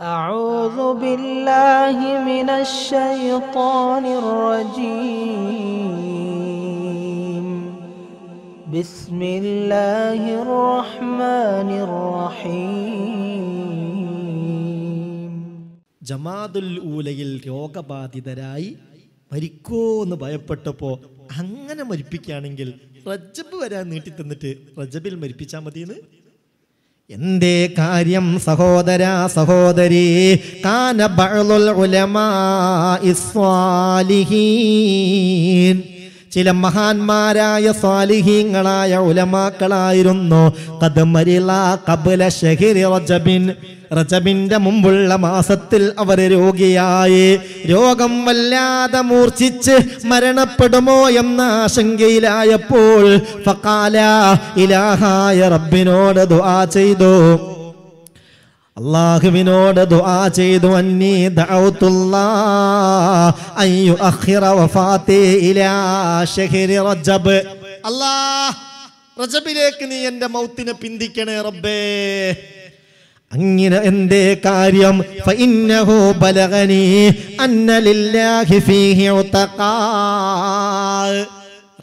أعوذ بالله من الشيطان الرجيم بسم الله الرحمن الرحيم ജമാദുൽ ഊലയിൽ രോഗബാധിതരായി മരിക്കോ എന്ന് ഭയപ്പെട്ടപ്പോൾ അങ്ങനെ മരിപ്പിക്കുകയാണെങ്കിൽ റജബ് വരാൻ നീട്ടി തന്നിട്ട് റജബിൽ മരിപ്പിച്ചാൽ മതിയെന്ന് എന്തേ കാര്യം സഹോദര സഹോദരി കാന ബഅലുൽ ഉലമാ ഇസ്വാലിഹീൻ ചില മഹാന്മാരായ സ്വാലിഹീങ്ങളായ ഉലമാക്കളായിരുന്നു റജബിൻ റജബിന്റെ മുമ്പുള്ള മാസത്തിൽ അവർ രോഗിയായി രോഗം വല്ലാതെ മൂർച്ഛിച്ച് മരണപ്പെടുമോ എന്ന ആശങ്കയിലായപ്പോൾ ഫക്കാല ഇലാഹായ റബ്ബിനോട് ദുആ ചെയ്തു അള്ളാഹുവിനോട് ദുആ ചെയ്തു അന്നീ ദഅവത്തുല്ലാ അയ്യു അഖിറ വഫാതി ഇലാ ഷഹരി റജബ് അല്ലാഹ് റജബിലേക്ക് നീ എൻ്റെ മൗത്തിനെ പിന്തിക്കണേ റബ്ബേ അങ്ങനെ എന്റെ കാര്യം ഫഇന്നഹു ബലഗനി അന്ന ലില്ലാഹി ഫീഹി ഉതഖാ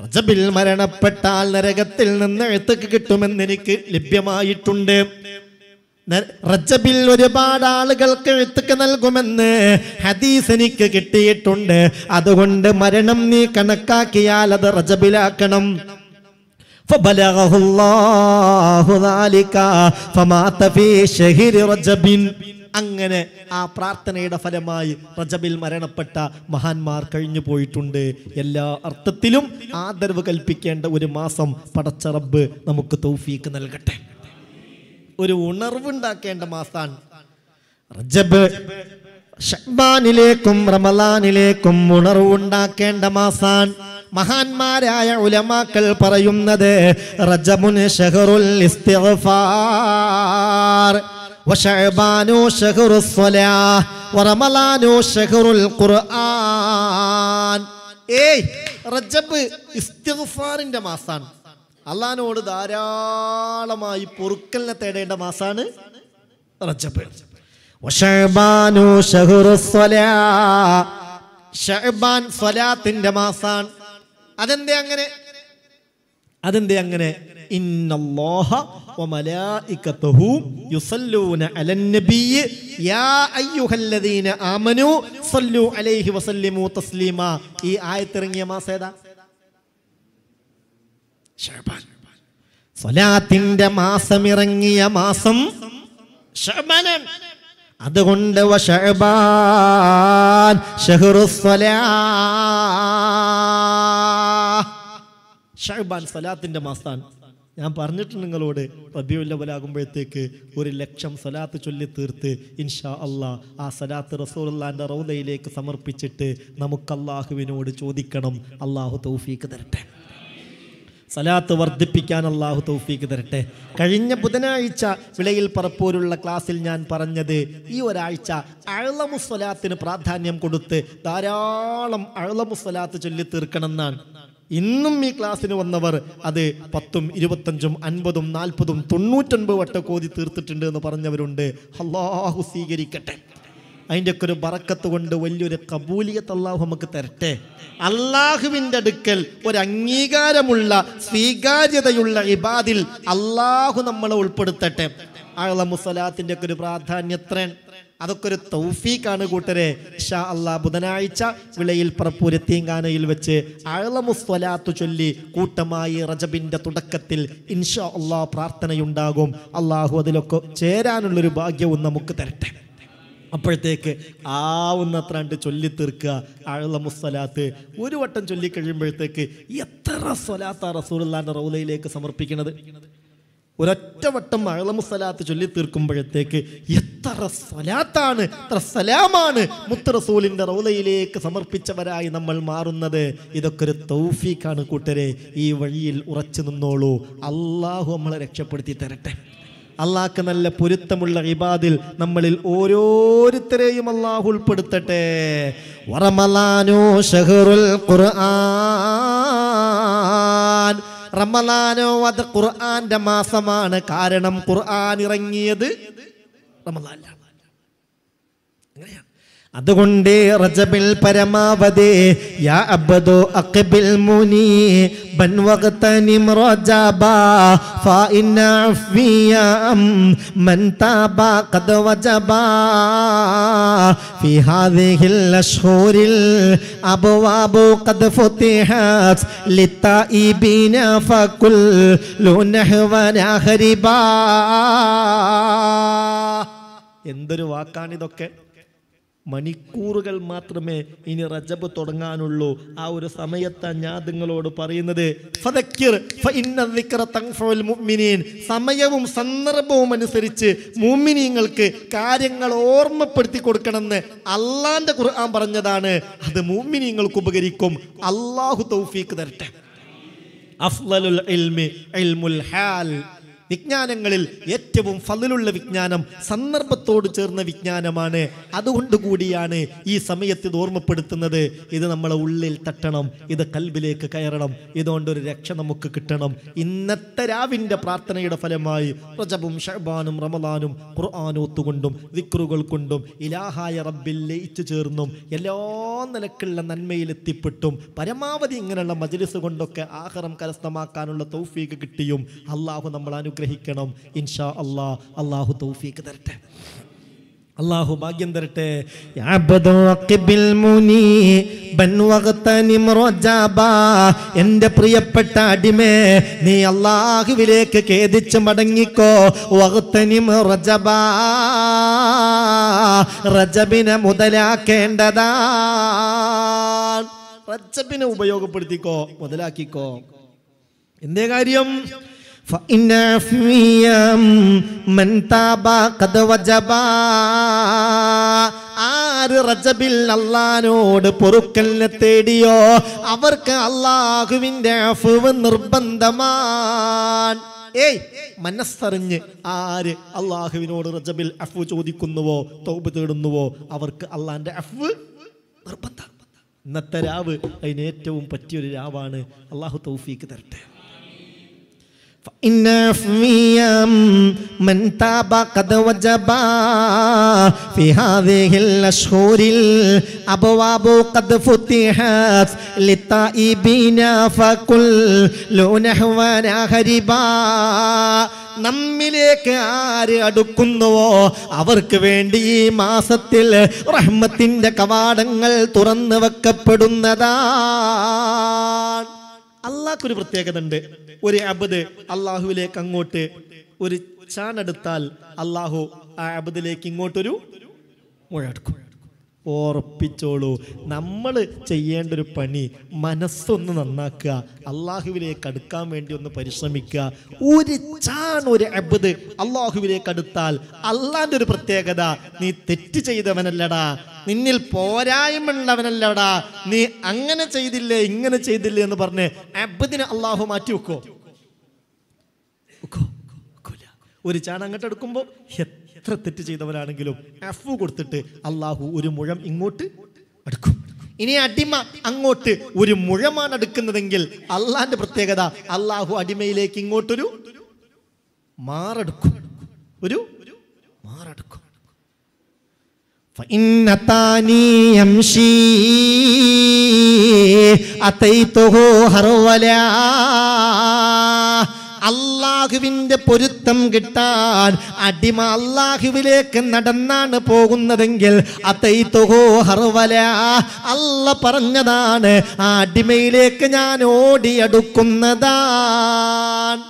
റജബിൽ മരണപ്പെട്ടാൽ നരകത്തിൽ നിന്ന് എഴുത്തക്ക് കിട്ടുമെന്ന് എനിക്ക് ലഭ്യമായിട്ടുണ്ട് റജബിൽ ഒരുപാട് ആളുകൾക്ക് എഴുത്തുക്ക് നൽകുമെന്ന് ഹദീസ് എനിക്ക് കിട്ടിയിട്ടുണ്ട് അതുകൊണ്ട് മരണം നീ കണക്കാക്കിയാൽ അത് റജബിലാക്കണം അങ്ങനെ ആ പ്രാർത്ഥനയുടെ ഫലമായി റജബിൽ മരണപ്പെട്ട മഹാന്മാർ കഴിഞ്ഞു പോയിട്ടുണ്ട് എല്ലാ അർത്ഥത്തിലും ആദരവ് കൽപ്പിക്കേണ്ട ഒരു മാസം പടച്ചറബ് നമുക്ക് തൗഫീക്ക് നൽകട്ടെ ഒരു ഉണർവുണ്ടാക്കേണ്ട മാസാണ് റജബ് റമലാനിലേക്കും ഉണർവുണ്ടാക്കേണ്ട മാസാൻ മഹാന്മാരായ ഉലമാക്കൾ പറയുന്നത് ഷഹറുൽ ഇസ്തിഗ്ഫാർ ഷഹറുൽ ഖുർആൻ റജബ് മാസാണ് അള്ളഹാനോട് ധാരാളമായി പൊറുക്കലിനെ തേടേണ്ട മാസാണ് റജബ് സ്വലാത്തിന്റെ മാസാണ് അതെന്തേ അങ്ങനെ അതെന്തേ അങ്ങനെ ഈ ആയത്തിറങ്ങിയ മാസേതാ സ്വലാത്തിന്റെ മാസം ഇറങ്ങിയ മാസം ഷഹബാനാണ് അതുകൊണ്ട് ഷഹബാൻ സലാത്തിന്റെ മാസാണ് ഞാൻ പറഞ്ഞിട്ടുണ്ട് നിങ്ങളോട് റബിയുല്ലവലാകുമ്പോഴത്തേക്ക് ഒരു ലക്ഷം സലാത്ത് ചൊല്ലി തീർത്ത് ഇൻഷാ അള്ളാ ആ സലാത്ത് റസൂലുള്ളാൻ്റെ റൗദയിലേക്ക് സമർപ്പിച്ചിട്ട് നമുക്ക് അള്ളാഹുവിനോട് ചോദിക്കണം അള്ളാഹു തൗഫീക്ക് തരട്ടെ സലാത്ത് വർദ്ധിപ്പിക്കാൻ അള്ളാഹു തൗഫീക്ക് തരട്ടെ കഴിഞ്ഞ ബുധനാഴ്ച വിളയിൽ പറപ്പൂരുള്ള ക്ലാസ്സിൽ ഞാൻ പറഞ്ഞത് ഈ ഒരാഴ്ച അഴലമുസ്വലാത്തിന് പ്രാധാന്യം കൊടുത്ത് ധാരാളം അഴലമുസ്വലാത്ത് ചൊല്ലി തീർക്കണമെന്നാണ് ഇന്നും ഈ ക്ലാസ്സിന് വന്നവർ അത് പത്തും ഇരുപത്തഞ്ചും അൻപതും നാൽപ്പതും തൊണ്ണൂറ്റൊൻപത് വട്ടം കോതി തീർത്തിട്ടുണ്ട് എന്ന് പറഞ്ഞവരുണ്ട് അള്ളാഹു സ്വീകരിക്കട്ടെ ഒക്കെ ഒരു ബറക്കത്ത് കൊണ്ട് വലിയൊരു കബൂലിയത്ത് അള്ളാഹു നമുക്ക് തരട്ടെ അള്ളാഹുവിൻ്റെ അടുക്കൽ ഒരു അംഗീകാരമുള്ള സ്വീകാര്യതയുള്ള ഇബാദിൽ അള്ളാഹു നമ്മളെ ഉൾപ്പെടുത്തട്ടെ അള്ള മുസലാത്തിൻ്റെ ഒക്കെ ഒരു പ്രാധാന്യത്രൻ അതൊക്കെ ഒരു തൗഫീഖാണ് കൂട്ടരെ ഷാ അള്ളാ ബുധനാഴ്ച വിളയിൽ പറപ്പൂര് തീങ്കാനയിൽ വെച്ച് അഴലമുസ്വലാത്തു ചൊല്ലി കൂട്ടമായി റജബിൻ്റെ തുടക്കത്തിൽ ഇൻഷാ അള്ളാ പ്രാർത്ഥനയുണ്ടാകും അള്ളാഹു അതിലൊക്കെ ചേരാനുള്ളൊരു ഭാഗ്യവും നമുക്ക് തരട്ടെ അപ്പോഴത്തേക്ക് ആവുന്നത്രണ്ട് ചൊല്ലി തീർക്കുക അഴല മുസ്സലാത്ത് ഒരു വട്ടം ചൊല്ലി കഴിയുമ്പോഴത്തേക്ക് എത്ര സ്വലാത്ത റസൂലുള്ളാൻ്റെ റൗലയിലേക്ക് സമർപ്പിക്കുന്നത് ഒരൊറ്റ വട്ടം അഴലമുസലാത്ത് ചൊല്ലി തീർക്കുമ്പോഴത്തേക്ക് എത്ര സ്വലാത്താണ് എത്ര സലാമാണ് മുത്തറസൂലിൻ്റെ റൗലയിലേക്ക് സമർപ്പിച്ചവരായി നമ്മൾ മാറുന്നത് ഇതൊക്കെ ഒരു തൗഫീഖാണ് കൂട്ടരെ ഈ വഴിയിൽ ഉറച്ചു നിന്നോളൂ അള്ളാഹു നമ്മളെ രക്ഷപ്പെടുത്തി തരട്ടെ അള്ളാഹ്ക്ക് നല്ല പൊരുത്തമുള്ള ഇബാദിൽ നമ്മളിൽ ഓരോരുത്തരെയും അള്ളാഹു ഉൾപ്പെടുത്തട്ടെ വറമലാനോ ഷഹറുൽ ഖുർആൻ റമലാനോ അത് ഖുർആന്റെ മാസമാണ് കാരണം ഖുർആൻ ഇറങ്ങിയത് റമലാനിലാണ് അങ്ങനെയാണ് അതുകൊണ്ട് റജബിൽ പരമാവധി യാ മൻ എന്തൊരു വാക്കാണിതൊക്കെ മണിക്കൂറുകൾ മാത്രമേ ഇനി റജബ് തുടങ്ങാനുള്ളൂ ആ ഒരു സമയത്താണ് ഞാൻ നിങ്ങളോട് പറയുന്നത് സമയവും സന്ദർഭവും അനുസരിച്ച് മൂമിനീങ്ങൾക്ക് കാര്യങ്ങൾ ഓർമ്മപ്പെടുത്തി കൊടുക്കണമെന്ന് അള്ളാന്റെ ഖുർആൻ പറഞ്ഞതാണ് അത് മൂമിനീങ്ങൾക്ക് ഉപകരിക്കും അള്ളാഹു തൗഫീക്ക് തരട്ടെ അഫ്ലലുൽ ഇൽമി ഇൽമുൽ ഹാൽ വിജ്ഞാനങ്ങളിൽ ഏറ്റവും ഫലിലുള്ള വിജ്ഞാനം സന്ദർഭത്തോട് ചേർന്ന വിജ്ഞാനമാണ് അതുകൊണ്ടുകൂടിയാണ് ഈ സമയത്ത് ഇത് ഓർമ്മപ്പെടുത്തുന്നത് ഇത് നമ്മളെ ഉള്ളിൽ തട്ടണം ഇത് കൽബിലേക്ക് കയറണം ഇതുകൊണ്ടൊരു രക്ഷ നമുക്ക് കിട്ടണം ഇന്നത്തെ രാവിൻ്റെ പ്രാർത്ഥനയുടെ ഫലമായി റജബും ഷഹബാനും റമദാനും ഖുർആാനോത്തുകൊണ്ടും വിക്രുകൾ കൊണ്ടും ഇലാഹായ റബ്ബിൽ ലയിച്ചു ചേർന്നും എല്ലാ നിലക്കുള്ള നന്മയിലെത്തിപ്പെട്ടും പരമാവധി ഇങ്ങനെയുള്ള മജലിസ് കൊണ്ടൊക്കെ ആഹാരം കരസ്ഥമാക്കാനുള്ള തൗഫീക്ക് കിട്ടിയും അള്ളാഹു നമ്മൾ അനു അനുഗ്രഹിക്കണം ഇൻഷാ അല്ലാ അള്ളാഹു തൗഫീക്ക് തരട്ടെ അള്ളാഹു ഭാഗ്യം തരട്ടെ എന്റെ പ്രിയപ്പെട്ട അടിമേ നീ അള്ളാഹുവിലേക്ക് ഖേദിച്ച് മടങ്ങിക്കോ വകുത്തനിം റജബ റജബിനെ മുതലാക്കേണ്ടതാ റജബിനെ ഉപയോഗപ്പെടുത്തിക്കോ മുതലാക്കിക്കോ എന്തേ കാര്യം فإن عفويا من تاب قد وجبا ആര് റജബിൽ തേടിയോ അവർക്ക് അള്ളാഹുവിന്റെ അഫുവ് നിർബന്ധമാണ് ഏയ് മനസ്സറിഞ്ഞ് ആര് അള്ളാഹുവിനോട് റജബിൽ അഫു ചോദിക്കുന്നുവോ തോപ് തേടുന്നുവോ അവർക്ക് അള്ളാന്റെ അഫ് നിർബന്ധം ഇന്നത്തെ രാവ് അതിനേറ്റവും പറ്റിയൊരു രാവാണ് അള്ളാഹു തൗഫീക്ക് തരട്ടെ فإن في من تاب قد وجب في هذه الأشهر الأبواب قد فتحت للطائبين فكل نحو هربا നമ്മിലേക്ക് ആര് അടുക്കുന്നുവോ അവർക്ക് വേണ്ടി ഈ മാസത്തിൽ റഹ്മത്തിൻ്റെ കവാടങ്ങൾ തുറന്നു വെക്കപ്പെടുന്നതാണ് അള്ളാഹ്ക്കൊരു പ്രത്യേകത ഉണ്ട് ഒരു അബദ് അള്ളാഹുവിലേക്ക് അങ്ങോട്ട് ഒരു ചാണെടുത്താൽ അള്ളാഹു ആ അബദിലേക്ക് ഇങ്ങോട്ടൊരു മുഴക്കും ഓർപ്പിച്ചോളൂ നമ്മൾ ചെയ്യേണ്ട ഒരു പണി മനസ്സൊന്ന് നന്നാക്കുക അള്ളാഹുവിലേക്ക് അടുക്കാൻ വേണ്ടി ഒന്ന് പരിശ്രമിക്കുക ഒരു ചാൻ ഒരു അബദ് അള്ളാഹുവിലേക്ക് അടുത്താൽ അള്ളാന്റെ ഒരു പ്രത്യേകത നീ തെറ്റ് ചെയ്തവനല്ലടാ നിന്നിൽ പോരായ്മ ഉള്ളവനല്ലടാ നീ അങ്ങനെ ചെയ്തില്ലേ ഇങ്ങനെ ചെയ്തില്ലേ എന്ന് പറഞ്ഞ് അബ്ദിനെ അള്ളാഹു മാറ്റി വെക്കോ ഒരു ചാണ അങ്ങോട്ട് എടുക്കുമ്പോ എത്ര തെറ്റ് ചെയ്തവരാണെങ്കിലും എഫ് കൊടുത്തിട്ട് അള്ളാഹു ഒരു മുഴം ഇങ്ങോട്ട് എടുക്കും ഇനി അടിമ അങ്ങോട്ട് ഒരു മുഴമാണ് എടുക്കുന്നതെങ്കിൽ അള്ളാന്റെ പ്രത്യേകത അള്ളാഹു അടിമയിലേക്ക് ഇങ്ങോട്ടൊരു മാറെടുക്കും ഒരു മാറെടുക്കും فإن അള്ളാഹുവിൻ്റെ പൊരുത്തം കിട്ടാൻ അടിമ അള്ളാഹുവിലേക്ക് നടന്നാണ് പോകുന്നതെങ്കിൽ തൊഹോ ഹർവല അല്ല പറഞ്ഞതാണ് ആ അടിമയിലേക്ക് ഞാൻ ഓടിയടുക്കുന്നതാണ്